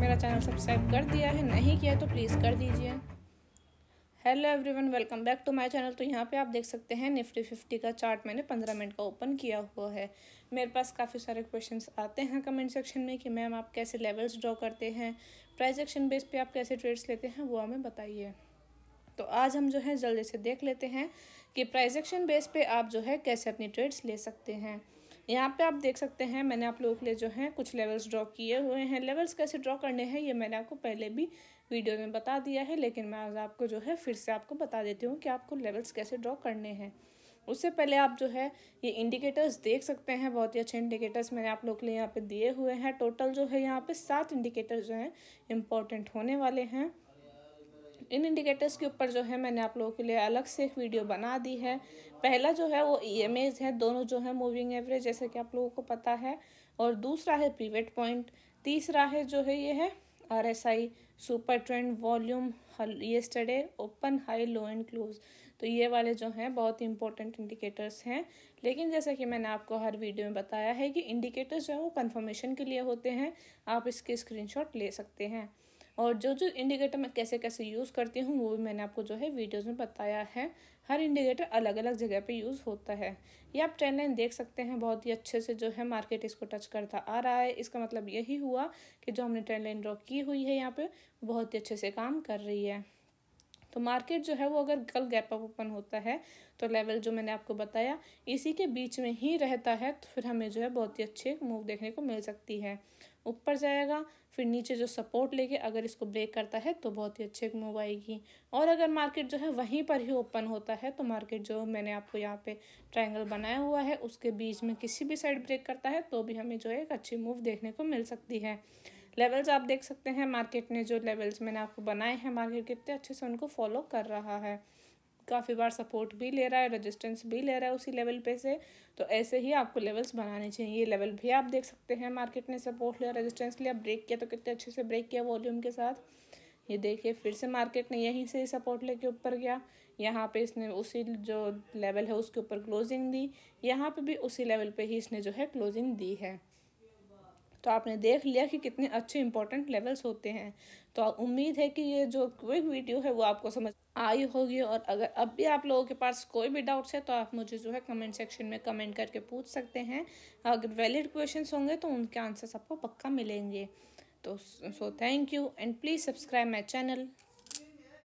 मेरा channel subscribe कर दिया है नहीं किया तो प्लीज़ कर दीजिए hello everyone welcome back to my channel तो यहाँ पे आप देख सकते हैं निफ्टी फिफ्टी का चार्ट मैंने पंद्रह मिनट का ओपन किया हुआ है मेरे पास काफ़ी सारे क्वेश्चंस आते हैं कमेंट सेक्शन में कि मैम आप कैसे लेवल्स ड्रॉ करते हैं प्राइस एक्शन बेस पे आप कैसे ट्रेड्स लेते हैं वो हमें बताइए तो आज हम जो है जल्दी से देख लेते हैं कि प्राइजेक्शन बेस पे आप जो है कैसे अपनी ट्रेड्स ले सकते हैं यहाँ पे आप देख सकते हैं मैंने आप लोगों के लिए जो है कुछ लेवल्स ड्रॉ किए हुए हैं लेवल्स कैसे ड्रॉ करने हैं ये मैंने आपको पहले भी वीडियो में बता दिया है लेकिन मैं आज आपको जो है फिर से आपको बता देती हूँ कि आपको लेवल्स कैसे ड्रॉ करने हैं उससे पहले आप जो है ये इंडिकेटर्स देख सकते हैं बहुत ही अच्छे इंडिकेटर्स मैंने आप लोग के लिए यहाँ पे दिए हुए हैं टोटल जो है यहाँ पे सात इंडिकेटर्स जो हैं इंपॉर्टेंट होने वाले हैं इन इंडिकेटर्स के ऊपर जो है मैंने आप लोगों के लिए अलग से एक वीडियो बना दी है पहला जो है वो ई एम एज है दोनों जो है मूविंग एवरेज जैसे कि आप लोगों को पता है और दूसरा है पीवेट पॉइंट तीसरा है जो है ये है R S I super trend volume स्टडे open high low and close तो ये वाले जो हैं बहुत ही इंपॉर्टेंट इंडिकेटर्स हैं लेकिन जैसा कि मैंने आपको हर वीडियो में बताया है कि इंडिकेटर्स जो है वो कन्फर्मेशन के लिए होते हैं आप इसके स्क्रीनशॉट ले सकते हैं और जो जो इंडिकेटर मैं कैसे कैसे यूज़ करती हूँ वो भी मैंने आपको जो है वीडियोज़ में बताया है हर इंडिकेटर अलग अलग जगह पे यूज़ होता है ये आप ट्रेंड लाइन देख सकते हैं बहुत ही अच्छे से जो है मार्केट इसको टच करता आ रहा है इसका मतलब यही हुआ कि जो हमने ट्रेंड लाइन ड्रॉ की हुई है यहाँ पर बहुत ही अच्छे से काम कर रही है तो मार्केट जो है वो अगर कल गैप अप ओपन होता है तो लेवल जो मैंने आपको बताया इसी के बीच में ही रहता है तो फिर हमें जो है बहुत ही अच्छे मूव देखने को मिल सकती है ऊपर जाएगा फिर नीचे जो सपोर्ट लेके अगर इसको ब्रेक करता है तो बहुत ही अच्छे मूव आएगी और अगर मार्केट जो है वहीं पर ही ओपन होता है तो मार्केट जो मैंने आपको यहाँ पे ट्रायंगल बनाया हुआ है उसके बीच में किसी भी साइड ब्रेक करता है तो भी हमें जो है एक अच्छी मूव देखने को मिल सकती है लेवल्स आप देख सकते हैं मार्केट ने जो लेवल्स मैंने आपको बनाए हैं मार्केट कितने अच्छे से उनको फॉलो कर रहा है काफ़ी बार सपोर्ट भी ले रहा है रेजिस्टेंस भी ले रहा है उसी लेवल पे से तो ऐसे ही आपको लेवल्स बनाने चाहिए ये लेवल भी आप देख सकते हैं मार्केट ने सपोर्ट लिया रेजिस्टेंस लिया ब्रेक किया तो कितने अच्छे से ब्रेक किया वॉल्यूम के साथ ये देखिए फिर से मार्केट ने यहीं से सपोर्ट लेके ऊपर गया यहाँ पे इसने उसी जो लेवल है उसके ऊपर क्लोजिंग दी यहाँ पे भी उसी लेवल पे ही इसने जो है क्लोजिंग दी है तो आपने देख लिया कि कितने अच्छे इंपॉर्टेंट लेवल्स होते हैं तो उम्मीद है कि ये जो क्विक वीडियो है वो आपको समझ आई होगी और अगर अब भी आप लोगों के पास कोई भी डाउट्स है तो आप मुझे जो है कमेंट सेक्शन में कमेंट करके पूछ सकते हैं अगर वैलिड क्वेश्चंस होंगे तो उनके आंसर्स आपको पक्का मिलेंगे तो so thank you and please subscribe my channel